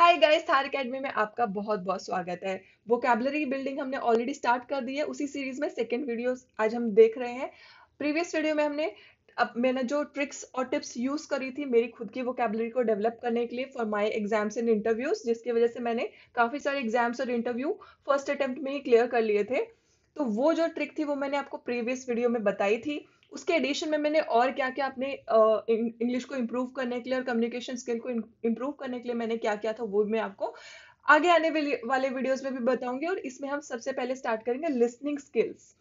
Hi guys Thar academy में आपका बहुत बहुत स्वागत है वोकेबलरी बिल्डिंग हमने ऑलरेडी स्टार्ट कर दी है उसी सीरीज में सेकेंड वीडियो आज हम देख रहे हैं प्रीवियस वीडियो में हमने अब मैंने जो ट्रिक्स और टिप्स यूज करी थी मेरी खुद की वोकेबलरी को डेवलप करने के लिए for my exams and interviews जिसकी वजह से मैंने काफी सारे एग्जाम्स और इंटरव्यू फर्स्ट अटेम्प्ट में ही क्लियर कर लिए थे तो वो जो ट्रिक थी वो मैंने आपको प्रीवियस वीडियो में बताई थी उसके एडिशन में मैंने और क्या क्या अपने इंग्लिश को इम्प्रूव करने के लिए और कम्युनिकेशन स्किल को इम्प्रूव करने के लिए मैंने क्या क्या था वो मैं आपको आगे आने वाले वीडियोस में भी बताऊंगी और इसमें हम सबसे पहले स्टार्ट करेंगे लिसनिंग स्किल्स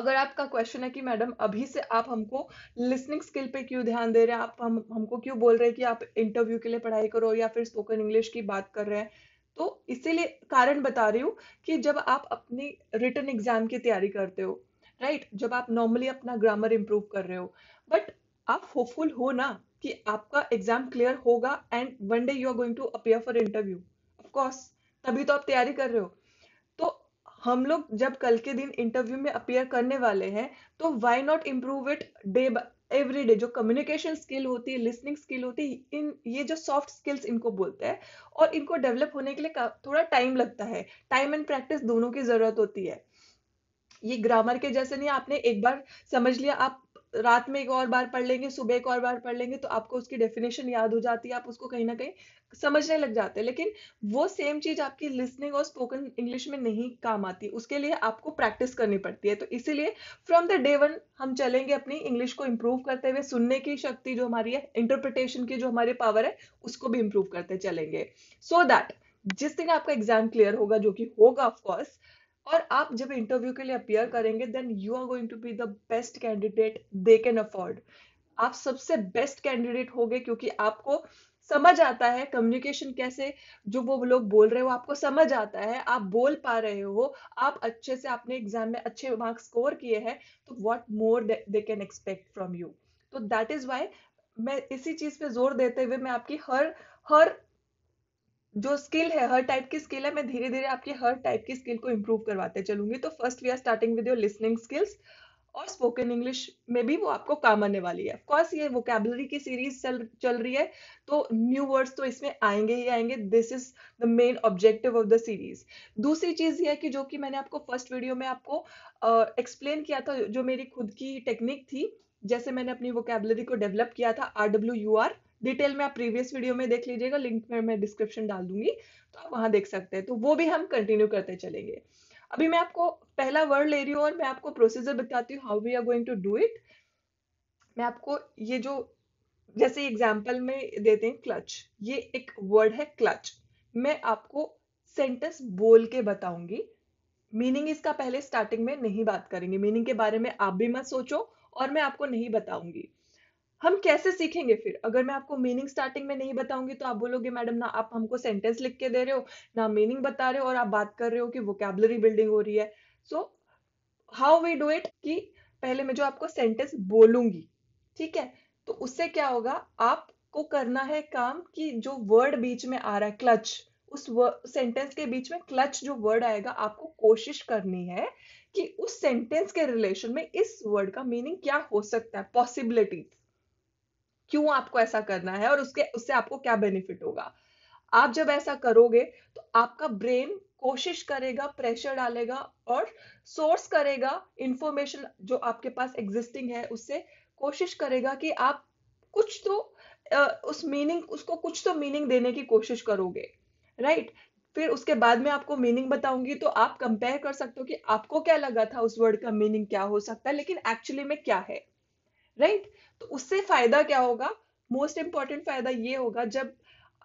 अगर आपका क्वेश्चन है कि मैडम अभी से आप हमको लिसनिंग स्किल पे क्यों ध्यान दे रहे हैं आप हम हमको क्यों बोल रहे हैं कि आप इंटरव्यू के लिए पढ़ाई करो या फिर स्पोकन इंग्लिश की बात कर रहे हैं तो इसीलिए कारण बता रही हूँ कि जब आप अपनी रिटर्न एग्जाम की तैयारी करते हो राइट right? जब आप नॉर्मली अपना ग्रामर इम्प्रूव कर रहे हो बट आप होपफुल हो ना कि आपका एग्जाम क्लियर होगा and one day you are going to appear for interview of course तभी तो आप तैयारी कर रहे हो तो हम लोग जब कल के दिन इंटरव्यू में अपियर करने वाले हैं तो why not improve it day every day जो कम्युनिकेशन स्किल होती है लिसनिंग स्किल होती है इन ये जो सॉफ्ट स्किल्स इनको बोलते हैं और इनको डेवलप होने के लिए थोड़ा टाइम लगता है टाइम एंड प्रैक्टिस दोनों की जरूरत होती है ये ग्रामर के जैसे नहीं आपने एक बार समझ लिया आप रात में एक और बार पढ़ लेंगे सुबह एक और बार पढ़ लेंगे तो आपको उसकी डेफिनेशन याद हो जाती है आप उसको कहीं ना कहीं समझने लग जाते हैं लेकिन वो सेम चीज आपकी लिसनिंग और स्पोकन इंग्लिश में नहीं काम आती उसके लिए आपको प्रैक्टिस करनी पड़ती है तो इसीलिए फ्रॉम द डे वन हम चलेंगे अपनी इंग्लिश को इम्प्रूव करते हुए सुनने की शक्ति जो हमारी है इंटरप्रिटेशन की जो हमारी पावर है उसको भी इम्प्रूव करते चलेंगे सो so दैट जिस दिन आपका एग्जाम क्लियर होगा जो कि होगा ऑफकोर्स और आप जब इंटरव्यू के लिए अपियर करेंगे then you are going to be the best candidate they can afford आप सबसे बेस्ट कैंडिडेट होगे क्योंकि आपको समझ आता है कम्युनिकेशन कैसे जो वो लोग बोल रहे हो आपको समझ आता है आप बोल पा रहे हो आप अच्छे से आपने एग्जाम में अच्छे मार्क्स स्कोर किए हैं तो what more they can expect from you तो दैट इज वाई मैं इसी चीज पे जोर देते हुए मैं आपकी हर हर जो स्किल है हर टाइप की स्किल है मैं धीरे धीरे आपकी हर टाइप की स्किल को इम्प्रूव करवाते चलूंगी तो first we are starting with your listening skills और स्पोकन इंग्लिश में भी वो आपको काम आने वाली है ऑफकोर्स ये वोकेबलरी की सीरीज चल चल रही है तो न्यू वर्ड्स तो इसमें आएंगे ही आएंगे this is the main objective of the series दूसरी चीज ये है कि जो कि मैंने आपको फर्स्ट वीडियो में आपको एक्सप्लेन uh, किया था जो मेरी खुद की टेक्निक थी जैसे मैंने अपनी वोकेबलरी को डेवलप किया था R W U R detail में आप प्रीवियस वीडियो में देख लीजिएगा लिंक में मैं डिस्क्रिप्शन डाल दूंगी तो आप वहां देख सकते हैं तो वो भी हम कंटिन्यू करते चलेंगे अभी मैं आपको पहला वर्ड ले रही हूँ और मैं आपको प्रोसीजर बताती हूँ how we are going to do it मैं आपको ये जो जैसे एग्जाम्पल में देते हैं क्लच ये एक वर्ड है क्लच मैं आपको सेंटेंस बोल के बताऊंगी मीनिंग इसका पहले स्टार्टिंग में नहीं बात करेंगे मीनिंग के बारे में आप भी मत सोचो और मैं आपको नहीं बताऊंगी हम कैसे सीखेंगे फिर अगर मैं आपको मीनिंग स्टार्टिंग में नहीं बताऊंगी तो आप बोलोगे मैडम ना आप हमको सेंटेंस लिख के दे रहे हो ना मीनिंग बता रहे हो और आप बात कर रहे हो कि वोकेबलरी बिल्डिंग हो रही है so how we do it कि पहले मैं जो आपको सेंटेंस बोलूंगी ठीक है तो उससे क्या होगा आपको करना है काम कि जो वर्ड बीच में आ रहा है क्लच उस सेंटेंस के बीच में क्लच जो वर्ड आएगा आपको कोशिश करनी है कि उस सेंटेंस के रिलेशन में इस वर्ड का मीनिंग क्या हो सकता है पॉसिबिलिटीज क्यों आपको ऐसा करना है और उसके उससे आपको क्या बेनिफिट होगा आप जब ऐसा करोगे तो आपका ब्रेन कोशिश करेगा प्रेशर डालेगा और सोर्स करेगा इंफॉर्मेशन जो आपके पास एग्जिस्टिंग है उससे कोशिश करेगा कि आप कुछ तो उस मीनिंग उसको कुछ तो मीनिंग देने की कोशिश करोगे राइट right? फिर उसके बाद में आपको मीनिंग बताऊंगी तो आप कंपेयर कर सकते हो कि आपको क्या लगा था उस वर्ड का मीनिंग क्या हो सकता है लेकिन एक्चुअली में क्या है राइट right? तो उससे फायदा क्या होगा मोस्ट इंपॉर्टेंट फायदा ये होगा जब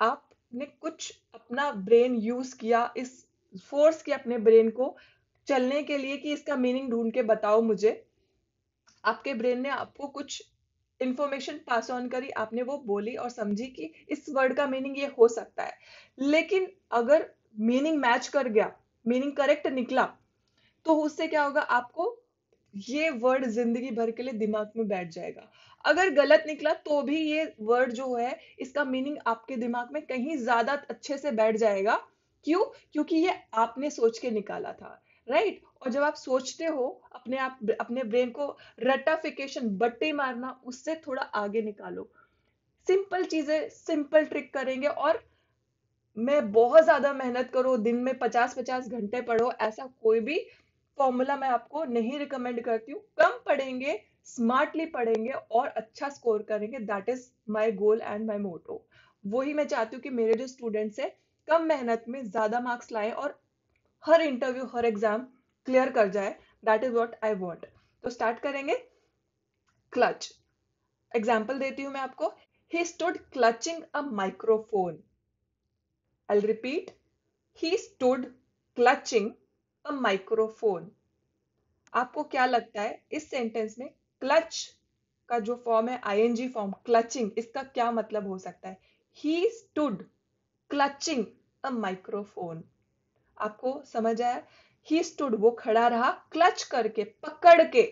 आपने कुछ अपना ब्रेन यूज किया इस फोर्स किया अपने ब्रेन को चलने के लिए कि इसका मीनिंग ढूंढ के बताओ मुझे आपके ब्रेन ने आपको कुछ इंफॉर्मेशन पास ऑन करी आपने वो बोली और समझी कि इस वर्ड का मीनिंग ये हो सकता है लेकिन अगर मीनिंग मैच कर गया मीनिंग करेक्ट निकला तो उससे क्या होगा आपको ये वर्ड जिंदगी भर के लिए दिमाग में बैठ जाएगा अगर गलत निकला तो भी ये वर्ड जो है इसका मीनिंग आपके दिमाग में कहीं ज्यादा अच्छे से बैठ जाएगा क्यों क्योंकि ये आपने सोच के निकाला था राइट right? और जब आप सोचते हो अपने आप अपने ब्रेन को रटाफिकेशन बट्टे मारना उससे थोड़ा आगे निकालो सिंपल चीजें सिंपल ट्रिक करेंगे और मैं बहुत ज्यादा मेहनत करो दिन में पचास पचास घंटे पढ़ो ऐसा कोई भी फॉर्मूला मैं आपको नहीं रिकमेंड करती हूँ कम पढ़ेंगे स्मार्टली पढ़ेंगे और अच्छा स्कोर करेंगे that is my goal and my motto वही मैं चाहती हूँ कि मेरे जो स्टूडेंट्स हैं कम मेहनत में ज़्यादा मार्क्स लाएं और हर इंटरव्यू हर एग्जाम क्लियर कर जाए that is what I want तो स्टार्ट करेंगे क्लच एग्जाम्पल देती हूँ मैं आपको he stood clutching a microphone I repeat he stood clutching a microphone आपको क्या लगता है इस सेंटेंस में क्लच का जो फॉर्म है आईएनजी फॉर्म क्लचिंग इसका क्या मतलब हो सकता है he stood clutching a microphone आपको समझ आया ही स्टूड वो खड़ा रहा क्लच करके पकड़ के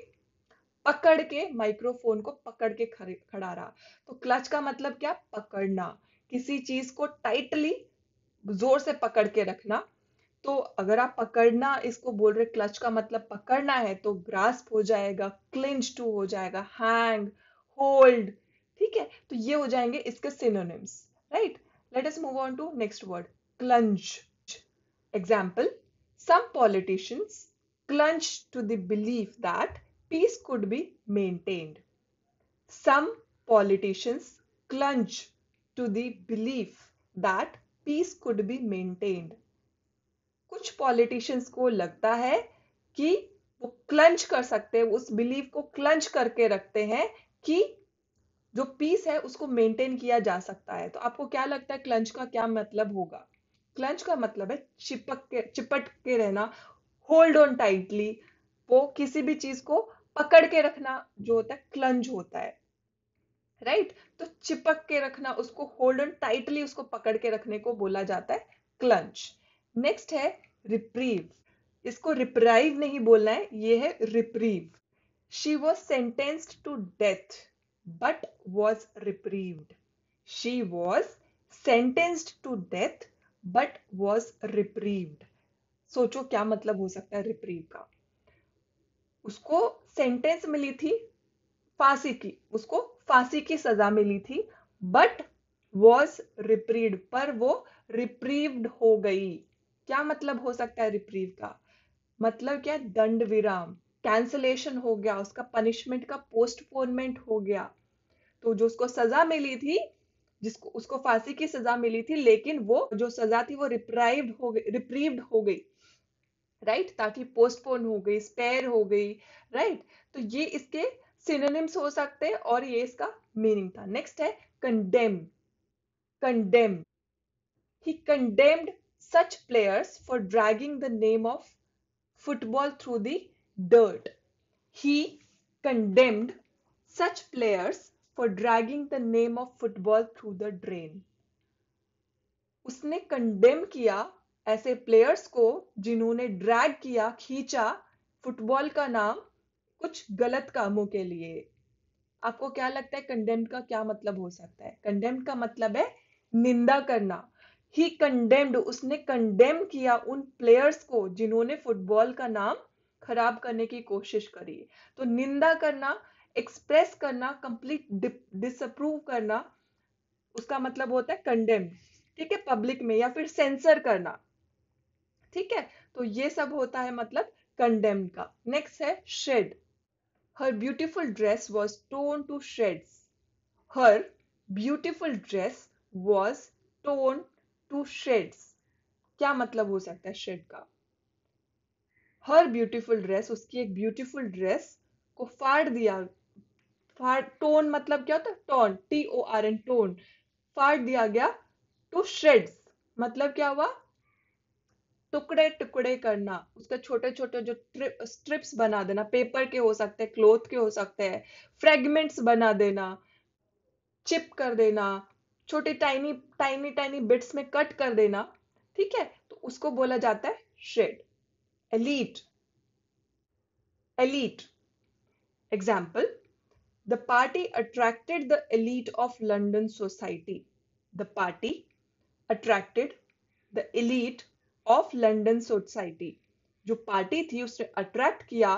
पकड़ के माइक्रोफोन को पकड़ के खड़ा रहा तो क्लच का मतलब क्या पकड़ना किसी चीज को टाइटली जोर से पकड़ के रखना तो अगर आप पकड़ना इसको बोल रहे क्लच का मतलब पकड़ना है तो ग्रास्प हो जाएगा क्लिंच टू हो जाएगा हैंग होल्ड ठीक है तो ये हो जाएंगे इसके synonyms right let us move on to next word clung example some politicians clung to the belief that peace could be maintained some politicians clung to the belief that peace could be maintained कुछ politicians को लगता है कि वो क्लंच कर सकते हैं उस बिलीव को क्लंच करके रखते हैं कि जो पीस है उसको मेंटेन किया जा सकता है तो आपको क्या लगता है क्लंच का क्या मतलब होगा क्लंच का मतलब है चिपक के चिपट के रहना होल्ड ऑन टाइटली वो किसी भी चीज को पकड़ के रखना जो होता है क्लंज होता है राइट right? तो चिपक के रखना उसको होल्ड ऑन टाइटली उसको पकड़ के रखने को बोला जाता है क्लंच नेक्स्ट है रिप्रीव इसको रिप्राइव नहीं बोलना है ये है reprieve she was sentenced to death but was reprieved she was sentenced to death but was reprieved सोचो क्या मतलब हो सकता है रिप्रीव का उसको सेंटेंस मिली थी फांसी की उसको फांसी की सजा मिली थी बट वॉज रिप्रीव पर वो रिप्रीव्ड हो गई क्या मतलब हो सकता है रिप्रीव का मतलब क्या दंड विराम कैंसलेशन हो गया उसका पनिशमेंट का पोस्टपोनमेंट हो गया तो जो उसको सजा मिली थी जिसको उसको फांसी की सजा मिली थी लेकिन वो जो सजा थी वो रिप्राइव्ड हो गई रिप्रीव्ड हो गई राइट right? ताकि पोस्टपोन हो गई स्पेयर हो गई राइट right? तो ये इसके सिनोनिम्स हो सकते हैं और ये इसका मीनिंग था नेक्स्ट है condemn condemn he condemned such players for dragging the name of football through the dirt. He condemned such players for dragging the name of football through the drain. उसने condemn किया ऐसे players को जिन्होंने drag किया खींचा football का नाम कुछ गलत कामों के लिए आपको क्या लगता है कंडेम्ड का क्या मतलब हो सकता है कंडेम्ड का मतलब है निंदा करना ही कंडेम्ड उसने कंडेम किया उन प्लेयर्स को जिन्होंने फुटबॉल का नाम खराब करने की कोशिश करी तो निंदा करना एक्सप्रेस करना कंप्लीट डिसअप्रूव करना उसका मतलब होता है कंडेम ठीक है पब्लिक में या फिर सेंसर करना ठीक है तो ये सब होता है मतलब कंडेम का नेक्स्ट है shred her beautiful dress was torn to shreds her beautiful dress was torn to shreds क्या मतलब हो सकता है शेड का हर ब्यूटीफुल ड्रेस उसकी एक ब्यूटीफुल ड्रेस को फाड़ दिया फाड़ टोन मतलब क्या होता है torn T O R N torn फाड़ दिया गया टू शेड्स मतलब क्या हुआ टुकड़े टुकड़े करना उसका छोटे छोटे जो स्ट्रिप्स बना देना पेपर के हो सकते हैं क्लोथ के हो सकते हैं फ्रेगमेंट्स बना देना चिप कर देना छोटे टाइनी टाइनी टाइनी बिट्स में कट कर देना ठीक है तो उसको बोला जाता है shred elite elite example the party attracted the elite of London society the party attracted the elite of London society जो पार्टी थी उसने अट्रैक्ट किया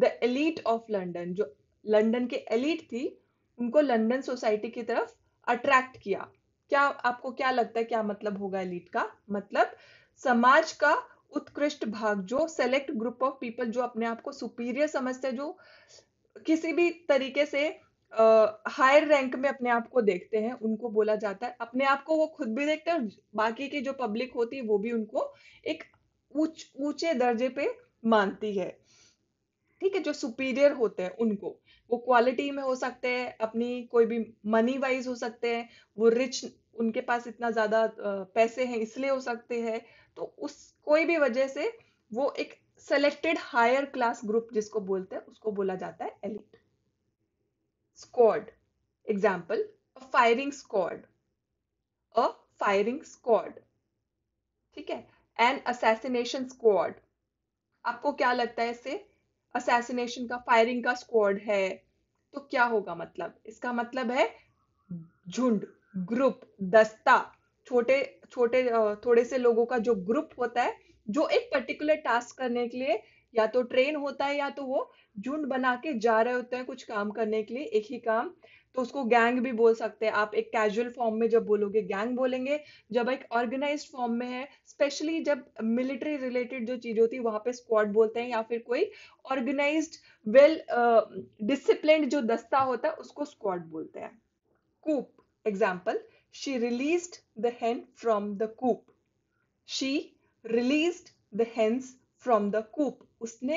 द एलीट ऑफ लंडन जो लंडन के एलीट थी उनको लंडन सोसाइटी की तरफ अट्रैक्ट किया क्या आपको क्या लगता है क्या मतलब होगा एलिट का मतलब समाज का उत्कृष्ट भाग जो सेलेक्ट ग्रुप ऑफ पीपल जो अपने आप को सुपीरियर समझते हैं जो किसी भी तरीके से हायर uh, रैंक में अपने आप को देखते हैं उनको बोला जाता है अपने आप को वो खुद भी देखते हैं बाकी की जो पब्लिक होती है वो भी उनको एक ऊंचे उच, दर्जे पे मानती है ठीक है जो सुपीरियर होते हैं उनको वो क्वालिटी में हो सकते हैं अपनी कोई भी मनी वाइज हो सकते हैं वो रिच उनके पास इतना ज़्यादा पैसे हैं इसलिए हो सकते हैं तो उस कोई भी वजह से वो एक सेलेक्टेड हायर क्लास ग्रुप जिसको बोलते हैं उसको बोला जाता है elite squad example firing squad a firing squad ठीक है एन असैसिनेशन स्क्वाड आपको क्या लगता है इससे असैसिनेशन का फायरिंग का स्क्वाड है तो क्या होगा मतलब इसका मतलब है झुंड ग्रुप दस्ता छोटे छोटे थोड़े से लोगों का जो ग्रुप होता है जो एक पर्टिकुलर टास्क करने के लिए या तो ट्रेन होता है या तो वो झुंड बना के जा रहे होते हैं कुछ काम करने के लिए एक ही काम तो उसको गैंग भी बोल सकते हैं आप एक कैजुअल फॉर्म में जब बोलोगे गैंग बोलेंगे जब एक ऑर्गेनाइज फॉर्म में है स्पेशली जब मिलिट्री रिलेटेड जो चीज होती है वहां पे स्क्वाड बोलते हैं या फिर कोई ऑर्गेनाइज वेल डिसिप्लिन जो दस्ता होता है उसको स्क्वाड बोलते हैं coop example she release the hen from the coop she release the hens from the coop उसने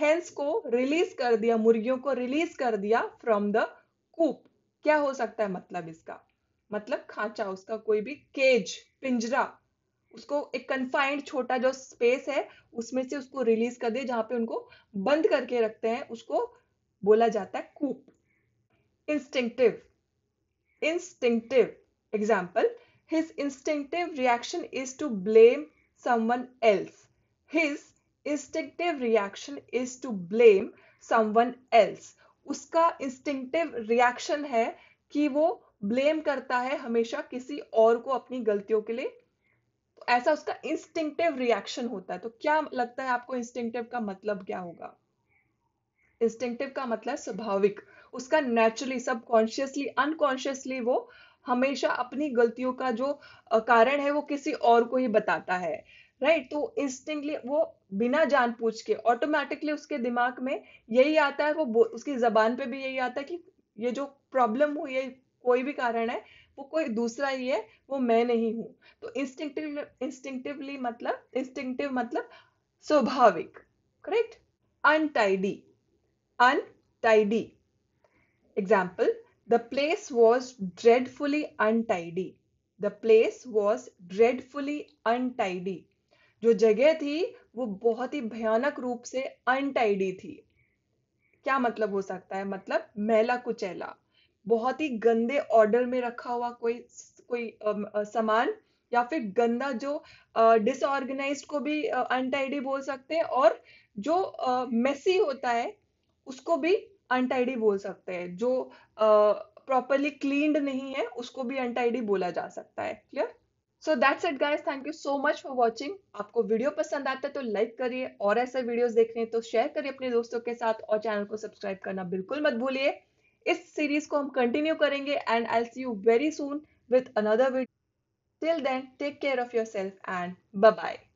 हेंस को रिलीज कर दिया मुर्गियों को रिलीज कर दिया फ्रॉम द कूप क्या हो सकता है मतलब इसका मतलब खांचा उसका कोई भी केज पिंजरा उसको एक कन्फाइंड छोटा जो स्पेस है उसमें से उसको रिलीज कर दे जहां पे उनको बंद करके रखते हैं उसको बोला जाता है coop instinctive instinctive example his instinctive reaction is to blame someone else his instinctive reaction is to blame someone else उसका इंस्टिंक्टिव रिएक्शन है कि वो ब्लेम करता है हमेशा किसी और को अपनी गलतियों के लिए तो ऐसा उसका इंस्टिंक्टिव रिएक्शन होता है तो क्या लगता है आपको इंस्टिंक्टिव का मतलब क्या होगा इंस्टिंक्टिव का मतलब स्वाभाविक उसका नेचुरली सबकॉन्शियसली अनकॉन्शियसली वो हमेशा अपनी गलतियों का जो कारण है वो किसी और को ही बताता है राइट तो इंस्टिंगली वो बिना जान पूछ के ऑटोमेटिकली उसके दिमाग में यही आता है वो उसकी जबान पे भी यही आता है कि ये जो प्रॉब्लम हुई है कोई भी कारण है वो कोई दूसरा ही है वो मैं नहीं हूँ तो इंस्टिंक्टिव इंस्टिंक्टिवली मतलब इंस्टिंक्टिव मतलब स्वाभाविक correct untidy untidy example the place was dreadfully untidy the place was dreadfully untidy जो जगह थी वो बहुत ही भयानक रूप से अनटाइडी थी क्या मतलब हो सकता है मतलब मैला कुचैला बहुत ही गंदे ऑर्डर में रखा हुआ कोई कोई सामान या फिर गंदा जो डिसऑर्गेनाइज को भी अनटाइडी बोल सकते हैं और जो मेसी होता है उसको भी अनटाइडी बोल सकते हैं जो प्रॉपरली क्लीन्ड नहीं है उसको भी अनटाइडी बोला जा सकता है clear so that's it guys thank you so much for watching आपको वीडियो पसंद आता है तो लाइक करिए और ऐसे वीडियोस देखने तो शेयर करिए अपने दोस्तों के साथ और चैनल को सब्सक्राइब करना बिल्कुल मत भूलिए इस सीरीज को हम कंटिन्यू करेंगे and I see you very soon with another video till then take care of yourself and bye